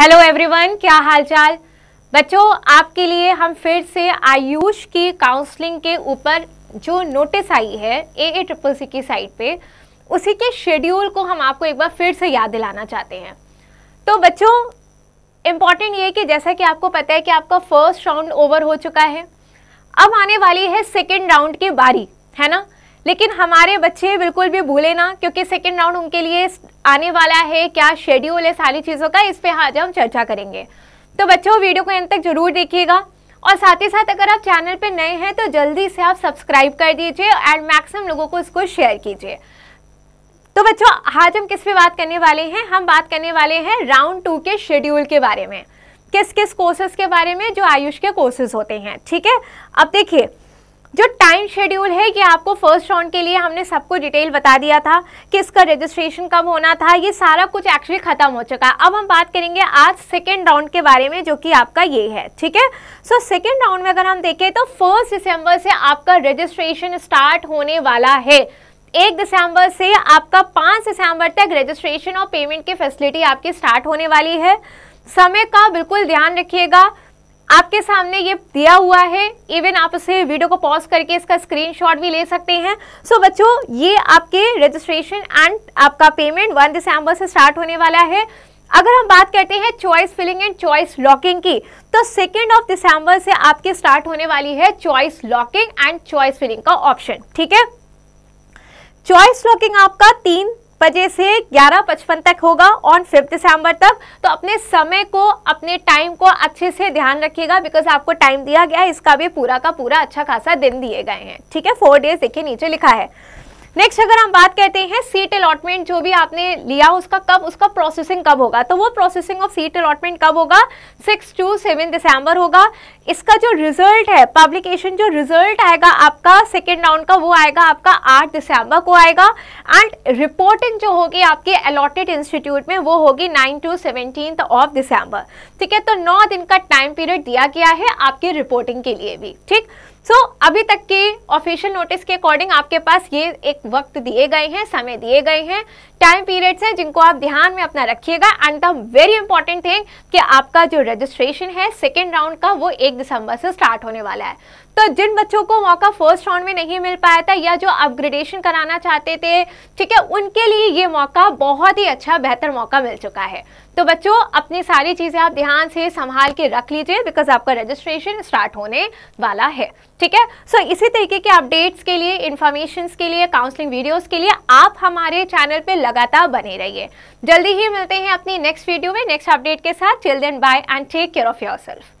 hello everyone क्या हालचाल बच्चों आपके लिए हम फिर से आयुष की काउंसलिंग के ऊपर जो नोटिस आई है ए ए ट्रिपल सी की साइट पे उसी के शेड्यूल को हम आपको एक बार फिर से याद दिलाना चाहते हैं तो बच्चों इम्पॉर्टेंट ये कि जैसा कि आपको पता है कि आपका फर्स्ट राउंड ओवर हो चुका है अब आने वाली है सेकेंड राउंड की बारी है ना लेकिन हमारे बच्चे बिल्कुल भी भूले ना क्योंकि सेकेंड राउंड उनके लिए आने वाला है क्या शेड्यूल है सारी चीज़ों का इस पर आज हम चर्चा करेंगे तो बच्चों वीडियो को एंड तक जरूर देखिएगा और साथ ही साथ अगर आप चैनल पर नए हैं तो जल्दी से आप सब्सक्राइब कर दीजिए एंड मैक्सिमम लोगों को इसको शेयर कीजिए तो बच्चों आज हम किस पे बात करने वाले हैं हम बात करने वाले हैं राउंड टू के शेड्यूल के बारे में किस किस कोर्सेज के बारे में जो आयुष के कोर्सेज होते हैं ठीक है अब देखिए जो टाइम शेड्यूल है ये आपको फर्स्ट राउंड के लिए हमने सबको डिटेल बता दिया था कि इसका रजिस्ट्रेशन कब होना था ये सारा कुछ एक्चुअली खत्म हो चुका है अब हम बात करेंगे आज सेकेंड राउंड के बारे में जो कि आपका ये है ठीक है सो सेकेंड राउंड में अगर हम देखें तो फर्स्ट दिसंबर से आपका रजिस्ट्रेशन स्टार्ट होने वाला है एक दिसंबर से आपका पाँच दिसंबर तक रजिस्ट्रेशन और पेमेंट की फैसिलिटी आपकी स्टार्ट होने वाली है समय का बिल्कुल ध्यान रखिएगा आपके सामने ये दिया हुआ है इवन आप इसे वीडियो को पॉज करके इसका स्क्रीनशॉट भी ले सकते हैं सो so, बच्चों ये आपके रजिस्ट्रेशन एंड आपका पेमेंट वन दिसंबर से स्टार्ट होने वाला है अगर हम बात करते हैं choice filling and choice locking की तो सेकेंड ऑफ दिसंबर से आपके स्टार्ट होने वाली है choice locking and choice filling का ऑप्शन ठीक है चॉइस लॉकिंग आपका तीन बजे से ग्यारह पचपन तक होगा ऑन फिफ्थ दिसंबर तक तो अपने समय को अपने टाइम को अच्छे से ध्यान रखिएगा बिकॉज आपको टाइम दिया गया है इसका भी पूरा का पूरा अच्छा खासा दिन दिए गए हैं ठीक है फोर डेज देखिए नीचे लिखा है नेक्स्ट अगर हम बात करते हैं सीट अलॉटमेंट जो भी आपने लिया उसका कब उसका प्रोसेसिंग कब होगा तो वो प्रोसेसिंग ऑफ सीट अलॉटमेंट कब होगा सिक्स टू सेवन दिसंबर होगा इसका जो रिजल्ट है पब्लिकेशन जो रिजल्ट आएगा आपका सेकेंड राउंड का वो आएगा आपका आठ दिसंबर को आएगा एंड रिपोर्टिंग जो होगी आपके अलॉटेड इंस्टीट्यूट में वो होगी नाइन टू सेवनटीन ऑफ दिसंबर ठीक है तो नौ दिन का टाइम पीरियड दिया गया है आपकी रिपोर्टिंग के लिए भी ठीक सो so, अभी तक के ऑफिशियल नोटिस के अकॉर्डिंग आपके पास ये एक वक्त दिए गए हैं समय दिए गए हैं टाइम पीरियड्स हैं जिनको आप ध्यान में अपना रखिएगा and the very important thing कि आपका जो रजिस्ट्रेशन है सेकेंड राउंड का वो एक दिसंबर से स्टार्ट होने वाला है तो जिन बच्चों को मौका फर्स्ट राउंड में नहीं मिल पाया था या जो अपग्रेडेशन कराना चाहते थे ठीक है उनके लिए ये मौका बहुत ही अच्छा बेहतर मौका मिल चुका है तो बच्चों अपनी सारी चीज़ें आप ध्यान से संभाल के रख लीजिए बिकॉज आपका रजिस्ट्रेशन स्टार्ट होने वाला है ठीक है सो so, इसी तरीके के अपडेट्स के लिए इंफॉर्मेशन के लिए काउंसलिंग वीडियोस के लिए आप हमारे चैनल पे लगातार बने रहिए जल्दी ही मिलते हैं अपनी नेक्स्ट वीडियो में नेक्स्ट अपडेट के साथ children bye and take care of your self